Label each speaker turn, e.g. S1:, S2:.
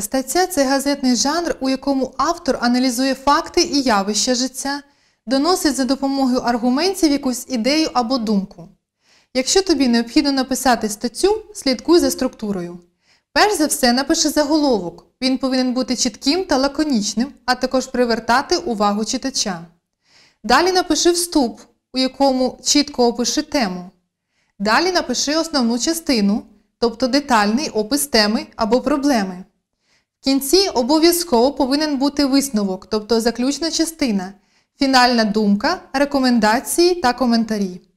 S1: Стаття це газетний жанр, у якому автор аналізує факти і явища життя, доносить за допомогою аргументів якусь ідею або думку. Якщо тобі необхідно написати статтю, слідкуй за структурою. Перш за все, напиши заголовок. Він повинен бути чітким та лаконічним, а також привертати увагу читача. Далі напиши вступ, у якому чітко опиши тему. Далі напиши основну частину, тобто детальний опис теми або проблеми. В кінці обов'язково повинен бути висновок, тобто заключна частина, фінальна думка, рекомендації та коментарі.